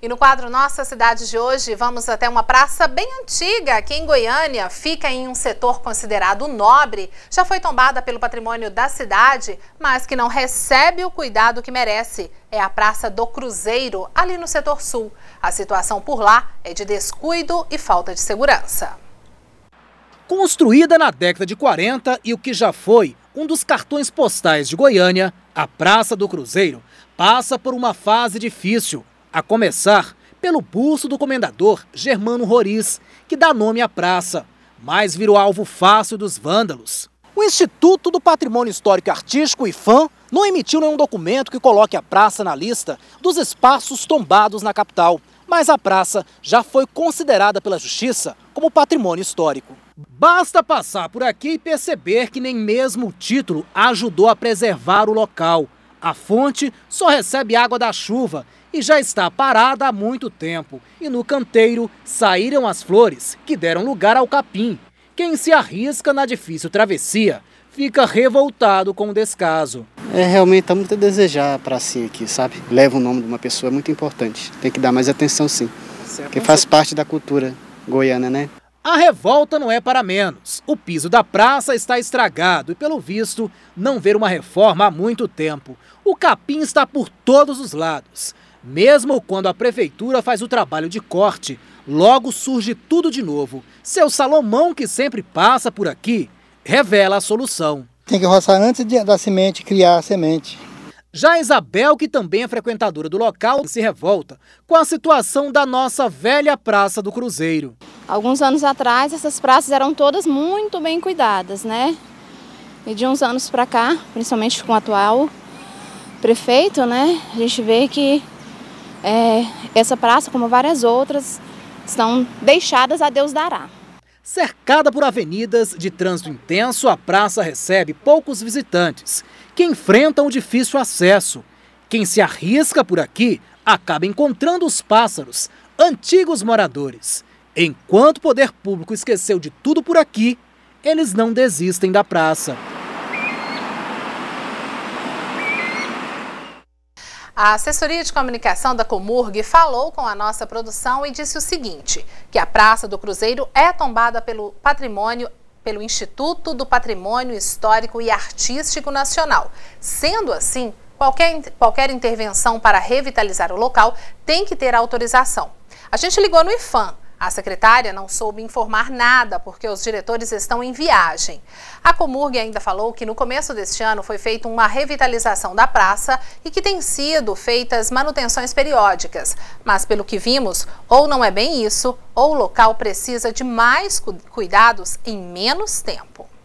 E no quadro Nossa Cidade de hoje, vamos até uma praça bem antiga aqui em Goiânia. Fica em um setor considerado nobre, já foi tombada pelo patrimônio da cidade, mas que não recebe o cuidado que merece. É a Praça do Cruzeiro, ali no setor sul. A situação por lá é de descuido e falta de segurança. Construída na década de 40 e o que já foi um dos cartões postais de Goiânia, a Praça do Cruzeiro passa por uma fase difícil a começar pelo pulso do comendador Germano Roriz, que dá nome à praça, mas virou alvo fácil dos vândalos. O Instituto do Patrimônio Histórico e Artístico, IFAM, não emitiu nenhum documento que coloque a praça na lista dos espaços tombados na capital, mas a praça já foi considerada pela Justiça como patrimônio histórico. Basta passar por aqui e perceber que nem mesmo o título ajudou a preservar o local. A fonte só recebe água da chuva e já está parada há muito tempo. E no canteiro saíram as flores que deram lugar ao capim. Quem se arrisca na difícil travessia fica revoltado com o descaso. É realmente tá muito a desejar para si aqui, sabe? Leva o nome de uma pessoa é muito importante. Tem que dar mais atenção sim, porque faz parte da cultura goiana, né? A revolta não é para menos. O piso da praça está estragado e, pelo visto, não ver uma reforma há muito tempo. O capim está por todos os lados. Mesmo quando a prefeitura faz o trabalho de corte, logo surge tudo de novo. Seu Salomão, que sempre passa por aqui, revela a solução. Tem que roçar antes da semente criar a semente. Já Isabel, que também é frequentadora do local, se revolta com a situação da nossa velha Praça do Cruzeiro. Alguns anos atrás, essas praças eram todas muito bem cuidadas, né? E de uns anos para cá, principalmente com o atual prefeito, né? A gente vê que é, essa praça, como várias outras, estão deixadas a Deus dará. Cercada por avenidas de trânsito intenso, a praça recebe poucos visitantes, que enfrentam o difícil acesso. Quem se arrisca por aqui acaba encontrando os pássaros, antigos moradores. Enquanto o poder público esqueceu de tudo por aqui, eles não desistem da praça. A assessoria de comunicação da Comurg falou com a nossa produção e disse o seguinte, que a Praça do Cruzeiro é tombada pelo patrimônio pelo Instituto do Patrimônio Histórico e Artístico Nacional. Sendo assim, qualquer, qualquer intervenção para revitalizar o local tem que ter autorização. A gente ligou no IFAM, a secretária não soube informar nada porque os diretores estão em viagem. A Comurg ainda falou que no começo deste ano foi feita uma revitalização da praça e que têm sido feitas manutenções periódicas. Mas pelo que vimos, ou não é bem isso, ou o local precisa de mais cuidados em menos tempo.